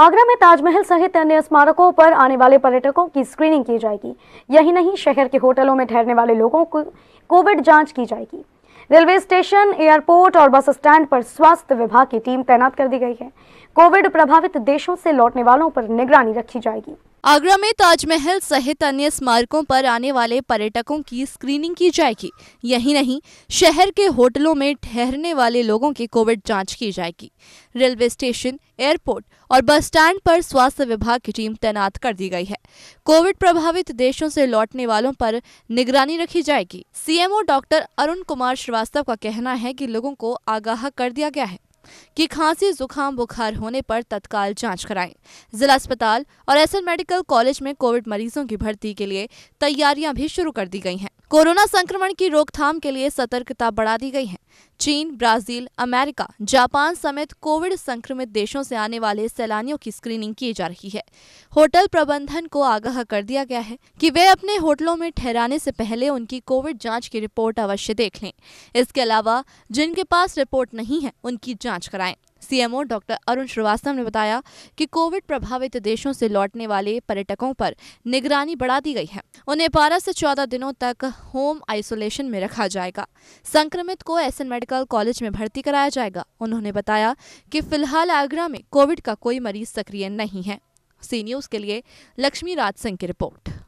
आगरा में ताजमहल सहित अन्य स्मारकों पर आने वाले पर्यटकों की स्क्रीनिंग की जाएगी यही नहीं शहर के होटलों में ठहरने वाले लोगों को कोविड जांच की जाएगी रेलवे स्टेशन एयरपोर्ट और बस स्टैंड पर स्वास्थ्य विभाग की टीम तैनात कर दी गई है कोविड प्रभावित देशों से लौटने वालों पर निगरानी रखी जाएगी आगरा में ताजमहल सहित अन्य स्मारकों पर आने वाले पर्यटकों की स्क्रीनिंग की जाएगी यही नहीं शहर के होटलों में ठहरने वाले लोगों की कोविड जांच की जाएगी रेलवे स्टेशन एयरपोर्ट और बस स्टैंड पर स्वास्थ्य विभाग की टीम तैनात कर दी गई है कोविड प्रभावित देशों से लौटने वालों पर निगरानी रखी जाएगी सीएमओ डॉक्टर अरुण कुमार श्रीवास्तव का कहना है की लोगों को आगाह कर दिया गया है कि खांसी जुकाम बुखार होने पर तत्काल जांच कराएं जिला अस्पताल और एस मेडिकल कॉलेज में कोविड मरीजों की भर्ती के लिए तैयारियां भी शुरू कर दी गई हैं कोरोना संक्रमण की रोकथाम के लिए सतर्कता बढ़ा दी गई है चीन ब्राजील अमेरिका जापान समेत कोविड संक्रमित देशों से आने वाले सैलानियों की स्क्रीनिंग की जा रही है होटल प्रबंधन को आगाह कर दिया गया है कि वे अपने होटलों में ठहराने से पहले उनकी कोविड जांच की रिपोर्ट अवश्य देख लें इसके अलावा जिनके पास रिपोर्ट नहीं है उनकी जाँच कराएं सीएमओ डॉक्टर अरुण श्रीवास्तव ने बताया कि कोविड प्रभावित देशों से लौटने वाले पर्यटकों पर निगरानी बढ़ा दी गई है उन्हें बारह से चौदह दिनों तक होम आइसोलेशन में रखा जाएगा संक्रमित को एस मेडिकल मेडिकल कॉलेज में भर्ती कराया जाएगा उन्होंने बताया कि फिलहाल आगरा में कोविड का कोई मरीज सक्रिय नहीं है सी न्यूज के लिए लक्ष्मी राज सिंह की रिपोर्ट